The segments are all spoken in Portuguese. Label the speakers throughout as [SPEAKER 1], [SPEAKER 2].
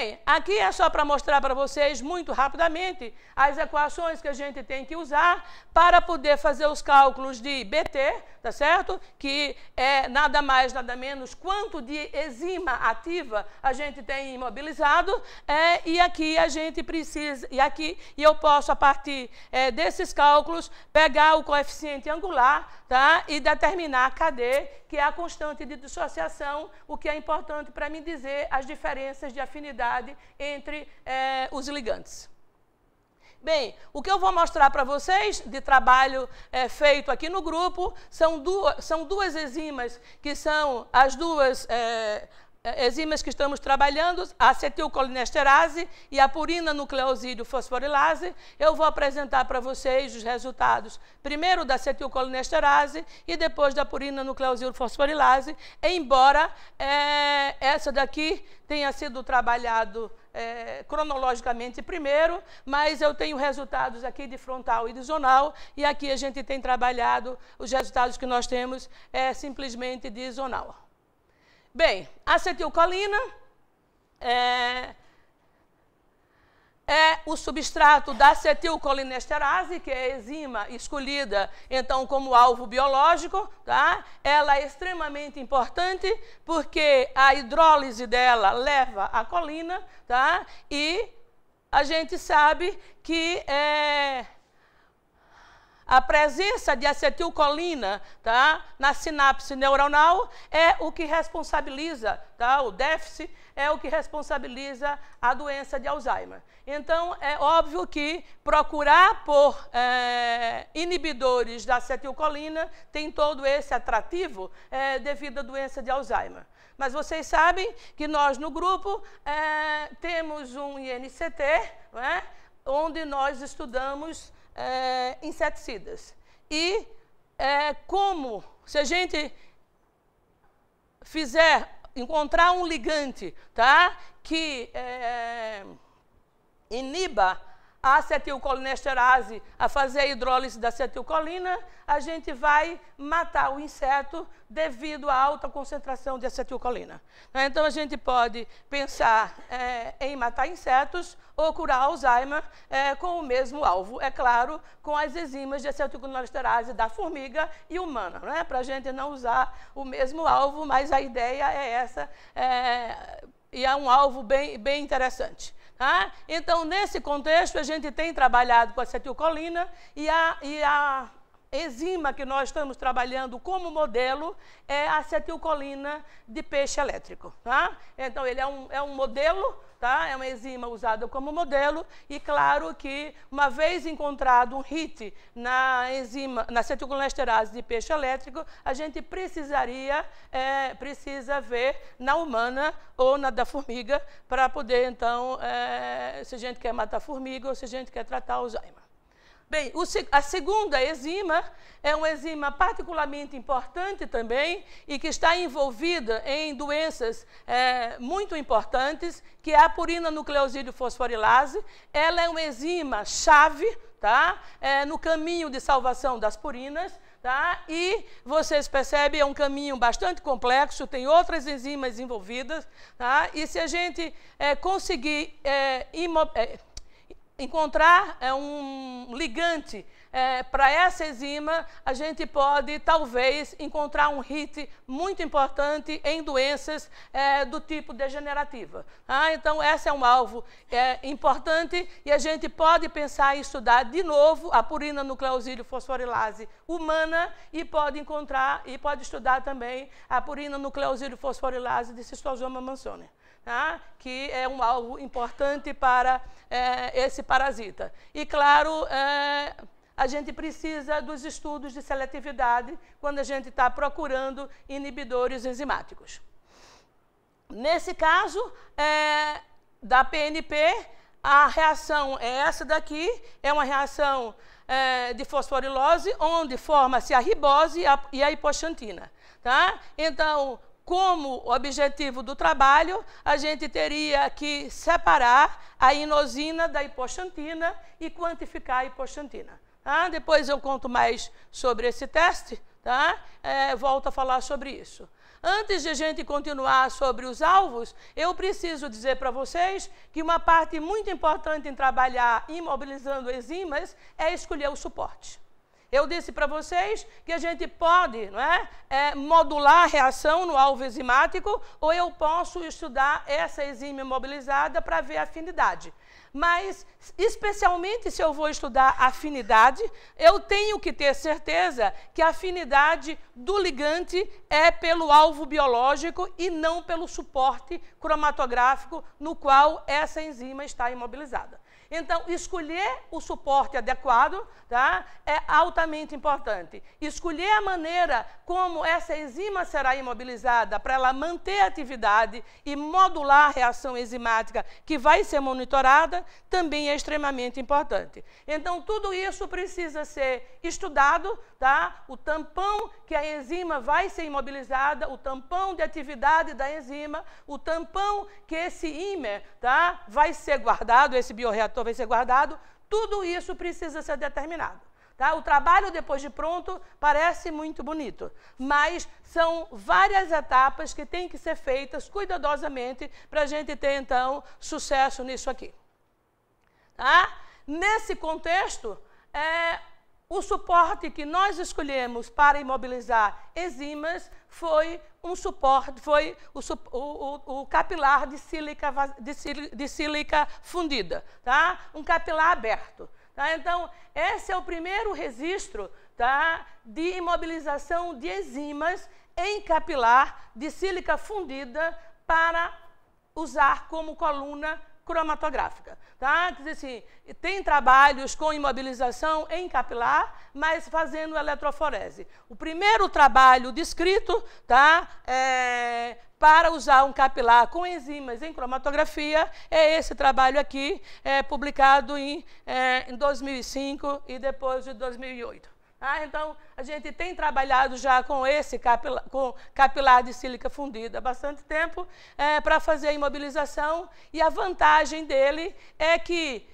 [SPEAKER 1] Bem, aqui é só para mostrar para vocês muito rapidamente as equações que a gente tem que usar para poder fazer os cálculos de BT, tá certo? Que é nada mais, nada menos quanto de enzima ativa a gente tem imobilizado é, e aqui a gente precisa, e aqui e eu posso a partir é, desses cálculos pegar o coeficiente angular tá? e determinar KD, que é a constante de dissociação, o que é importante para me dizer as diferenças de afinidade entre é, os ligantes. Bem, o que eu vou mostrar para vocês de trabalho é, feito aqui no grupo são duas, são duas enzimas que são as duas, é, é, enzimas que estamos trabalhando, a acetilcolinesterase e a purina nucleosídeo fosforilase, eu vou apresentar para vocês os resultados, primeiro da acetilcolinesterase e depois da purina nucleosídeo fosforilase, embora é, essa daqui tenha sido trabalhado é, cronologicamente primeiro, mas eu tenho resultados aqui de frontal e de zonal, e aqui a gente tem trabalhado os resultados que nós temos é, simplesmente de zonal. Bem, acetilcolina é, é o substrato da acetilcolinesterase, que é a enzima escolhida, então, como alvo biológico. Tá? Ela é extremamente importante porque a hidrólise dela leva a colina tá? e a gente sabe que é, a presença de acetilcolina tá, na sinapse neuronal é o que responsabiliza, tá, o déficit é o que responsabiliza a doença de Alzheimer. Então, é óbvio que procurar por é, inibidores da acetilcolina tem todo esse atrativo é, devido à doença de Alzheimer. Mas vocês sabem que nós, no grupo, é, temos um INCT, né, onde nós estudamos é, inseticidas. E é, como se a gente fizer encontrar um ligante, tá, que é, iniba a acetilcolinesterase a fazer a hidrólise da acetilcolina, a gente vai matar o inseto devido à alta concentração de acetilcolina. Né? Então, a gente pode pensar é, em matar insetos ou curar Alzheimer é, com o mesmo alvo, é claro, com as enzimas de acetilcolinesterase da formiga e humana, né? para a gente não usar o mesmo alvo, mas a ideia é essa, é, e é um alvo bem, bem interessante. Ah, então, nesse contexto, a gente tem trabalhado com a acetilcolina e a, e a enzima que nós estamos trabalhando como modelo é a acetilcolina de peixe elétrico. Tá? Então, ele é um, é um modelo tá? É uma enzima usada como modelo e claro que uma vez encontrado um hit na enzima, na acetilcolinesterase de peixe elétrico, a gente precisaria, é, precisa ver na humana ou na da formiga para poder então, é, se a gente quer matar formiga ou se a gente quer tratar Alzheimer. Bem, a segunda enzima é uma enzima particularmente importante também e que está envolvida em doenças é, muito importantes, que é a purina nucleosídeo fosforilase. Ela é uma enzima chave tá? É, no caminho de salvação das purinas. Tá? E vocês percebem, é um caminho bastante complexo, tem outras enzimas envolvidas. Tá? E se a gente é, conseguir é, é encontrar é, um ligante é, para essa enzima, a gente pode talvez encontrar um hit muito importante em doenças é, do tipo degenerativa. Ah, então, esse é um alvo é, importante e a gente pode pensar em estudar de novo a purina nucleosídeo fosforilase humana e pode encontrar e pode estudar também a purina nucleosídeo fosforilase de cistosoma mansônia. Tá? que é um alvo importante para é, esse parasita. E, claro, é, a gente precisa dos estudos de seletividade quando a gente está procurando inibidores enzimáticos. Nesse caso é, da PNP, a reação é essa daqui, é uma reação é, de fosforilose, onde forma-se a ribose e a, e a hipoxantina. Tá? Então, como objetivo do trabalho, a gente teria que separar a inosina da hipoxantina e quantificar a hipoxantina. Tá? Depois eu conto mais sobre esse teste, tá? É, volto a falar sobre isso. Antes de a gente continuar sobre os alvos, eu preciso dizer para vocês que uma parte muito importante em trabalhar imobilizando enzimas é escolher o suporte. Eu disse para vocês que a gente pode não é, é, modular a reação no alvo enzimático ou eu posso estudar essa enzima imobilizada para ver a afinidade. Mas, especialmente se eu vou estudar afinidade, eu tenho que ter certeza que a afinidade do ligante é pelo alvo biológico e não pelo suporte cromatográfico no qual essa enzima está imobilizada. Então, escolher o suporte adequado tá, é altamente importante. Escolher a maneira como essa enzima será imobilizada para ela manter a atividade e modular a reação enzimática que vai ser monitorada também é extremamente importante. Então, tudo isso precisa ser estudado, tá? o tampão que a enzima vai ser imobilizada, o tampão de atividade da enzima, o tampão que esse ímã tá? vai ser guardado, esse bioreator vai ser guardado, tudo isso precisa ser determinado. Tá? O trabalho depois de pronto parece muito bonito, mas são várias etapas que têm que ser feitas cuidadosamente para a gente ter, então, sucesso nisso aqui. Tá? Nesse contexto, é, o suporte que nós escolhemos para imobilizar enzimas foi um suporte, foi o, o, o capilar de sílica, de, sílica, de sílica, fundida, tá? um capilar aberto. Tá? Então, esse é o primeiro registro tá? de imobilização de enzimas em capilar de sílica fundida para usar como coluna cromatográfica. Tá? Quer dizer assim, tem trabalhos com imobilização em capilar, mas fazendo eletroforese. O primeiro trabalho descrito tá, é, para usar um capilar com enzimas em cromatografia é esse trabalho aqui, é, publicado em, é, em 2005 e depois de 2008. Ah, então, a gente tem trabalhado já com esse capilar, com capilar de sílica fundida há bastante tempo é, para fazer a imobilização e a vantagem dele é que,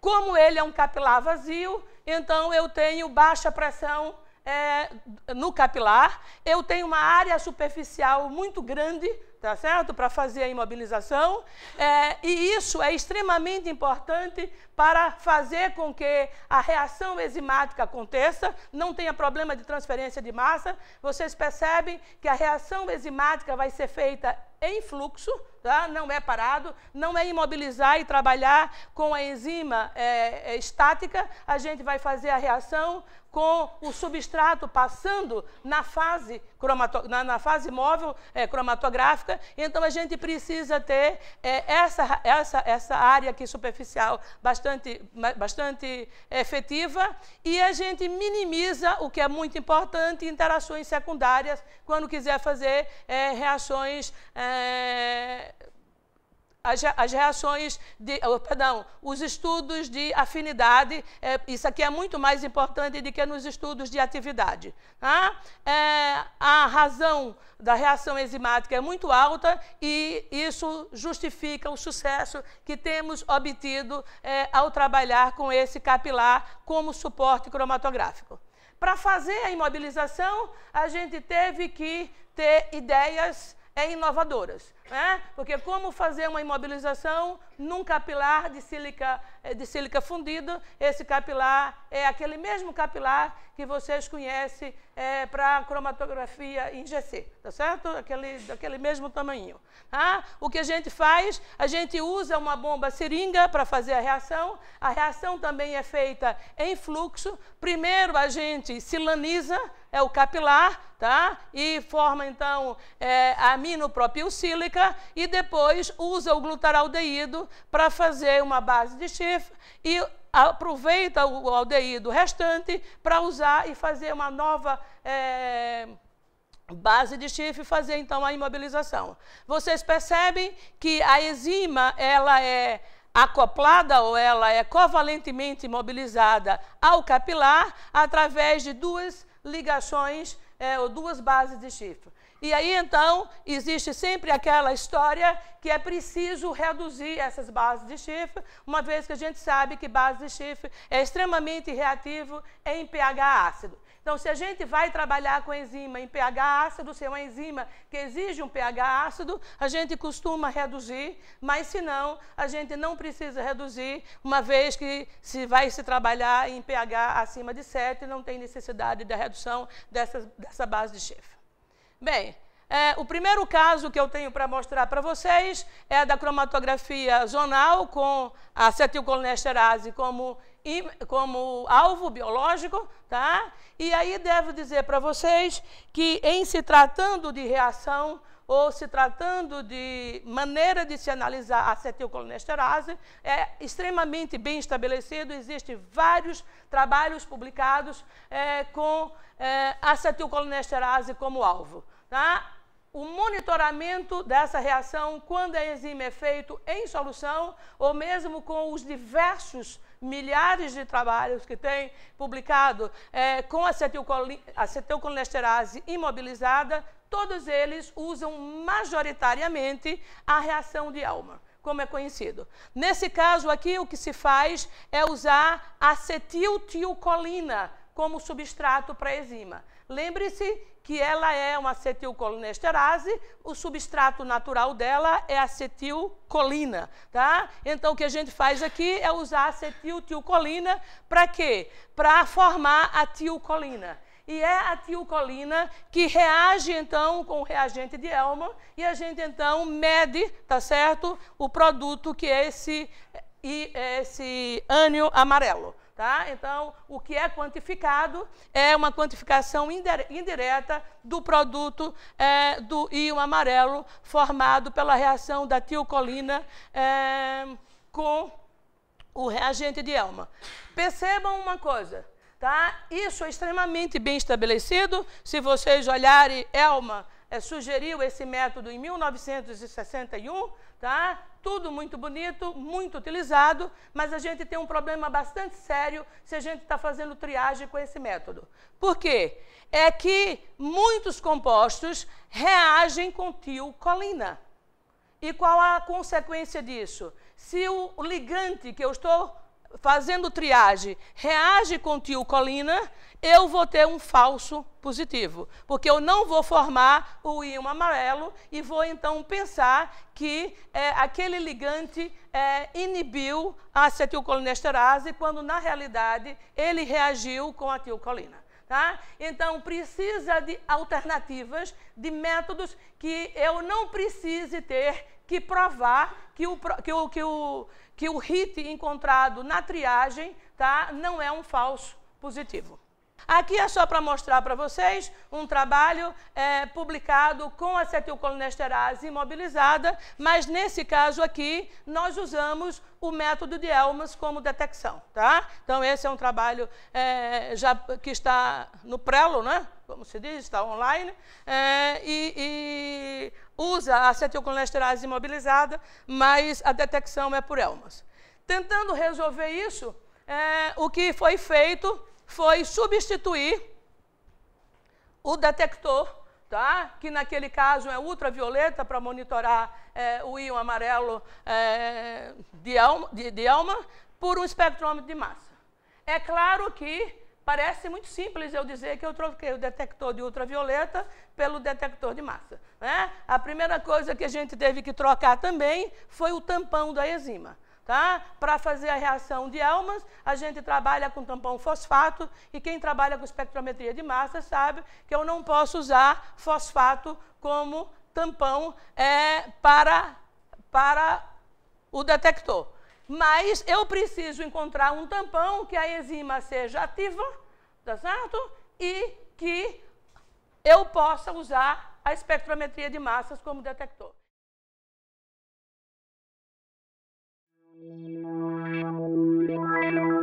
[SPEAKER 1] como ele é um capilar vazio, então eu tenho baixa pressão é, no capilar, eu tenho uma área superficial muito grande tá certo? Para fazer a imobilização. É, e isso é extremamente importante para fazer com que a reação enzimática aconteça, não tenha problema de transferência de massa. Vocês percebem que a reação enzimática vai ser feita em fluxo, tá? não é parado, não é imobilizar e trabalhar com a enzima é, é, estática, a gente vai fazer a reação com o substrato passando na fase, cromato, na, na, fase móvel é, cromatográfica. Então, a gente precisa ter é, essa, essa, essa área aqui superficial bastante, bastante efetiva e a gente minimiza, o que é muito importante, interações secundárias quando quiser fazer é, reações as, as reações de, oh, perdão, os estudos de afinidade, é, isso aqui é muito mais importante do que nos estudos de atividade. Tá? É, a razão da reação enzimática é muito alta e isso justifica o sucesso que temos obtido é, ao trabalhar com esse capilar como suporte cromatográfico. Para fazer a imobilização, a gente teve que ter ideias é, inovadoras. É? Porque como fazer uma imobilização num capilar de sílica, eh, de sílica fundido? Esse capilar é aquele mesmo capilar que vocês conhecem é, para cromatografia em GC, tá certo? Aquele, daquele mesmo tamanho. Tá? O que a gente faz? A gente usa uma bomba seringa para fazer a reação. A reação também é feita em fluxo. Primeiro a gente silaniza, é o capilar, tá? E forma então é, sílica e depois usa o glutaraldeído para fazer uma base de chifre e aproveita o aldeído restante para usar e fazer uma nova é, base de chifre e fazer então a imobilização. Vocês percebem que a enzima ela é acoplada ou ela é covalentemente imobilizada ao capilar através de duas ligações é, ou duas bases de chifre. E aí então existe sempre aquela história que é preciso reduzir essas bases de chifre, uma vez que a gente sabe que base de chifre é extremamente reativo em pH ácido. Então, se a gente vai trabalhar com enzima em pH ácido, se é uma enzima que exige um pH ácido, a gente costuma reduzir, mas se não, a gente não precisa reduzir, uma vez que se vai se trabalhar em pH acima de 7, não tem necessidade da redução dessa, dessa base de chifre. Bem, é, o primeiro caso que eu tenho para mostrar para vocês é da cromatografia zonal com a acetilcolinesterase como, como alvo biológico, tá? E aí devo dizer para vocês que em se tratando de reação ou se tratando de maneira de se analisar a acetilcolinesterase, é extremamente bem estabelecido. Existem vários trabalhos publicados é, com é, acetilcolinesterase como alvo. Tá? o monitoramento dessa reação quando a enzima é feito em solução ou mesmo com os diversos milhares de trabalhos que tem publicado é, com acetilcolinesterase imobilizada, todos eles usam majoritariamente a reação de Elmer como é conhecido. Nesse caso aqui, o que se faz é usar acetiltilcolina como substrato para a enzima. Lembre-se que ela é uma acetilcolinesterase, o substrato natural dela é acetilcolina, tá? Então o que a gente faz aqui é usar acetilcolina para quê? Para formar a tilcolina. E é a tilcolina que reage então com o reagente de Elman e a gente então mede, tá certo? O produto que é esse, é esse ânion amarelo. Tá? Então, o que é quantificado é uma quantificação indireta do produto é, do íon amarelo formado pela reação da tiocolina é, com o reagente de Elma. Percebam uma coisa. Tá? Isso é extremamente bem estabelecido. Se vocês olharem, Elma é, sugeriu esse método em 1961 tá? Tudo muito bonito, muito utilizado, mas a gente tem um problema bastante sério se a gente está fazendo triagem com esse método. Por quê? É que muitos compostos reagem com tiocolina. E qual a consequência disso? Se o ligante que eu estou fazendo triagem, reage com tiocolina, eu vou ter um falso positivo, porque eu não vou formar o íon amarelo e vou então pensar que é, aquele ligante é, inibiu a acetilcolinesterase, quando na realidade ele reagiu com a tiocolina. Tá? Então, precisa de alternativas, de métodos que eu não precise ter que provar que o, que o, que o, que o hit encontrado na triagem tá, não é um falso positivo. Aqui é só para mostrar para vocês um trabalho é, publicado com acetilcolinesterase imobilizada, mas nesse caso aqui nós usamos o método de Elmas como detecção, tá? Então esse é um trabalho é, já que está no prelo, né? Como se diz, está online é, e, e usa a acetilcolinesterase imobilizada, mas a detecção é por Elmas. Tentando resolver isso, é, o que foi feito foi substituir o detector, tá? que naquele caso é ultravioleta para monitorar é, o íon amarelo é, de, alma, de, de alma, por um espectrômetro de massa. É claro que Parece muito simples eu dizer que eu troquei o detector de ultravioleta pelo detector de massa. Né? A primeira coisa que a gente teve que trocar também foi o tampão da enzima. Tá? Para fazer a reação de Elmas, a gente trabalha com tampão fosfato e quem trabalha com espectrometria de massa sabe que eu não posso usar fosfato como tampão é, para, para o detector. Mas eu preciso encontrar um tampão que a enzima seja ativa, tá certo? E que eu possa usar a espectrometria de massas como detector. Thank you.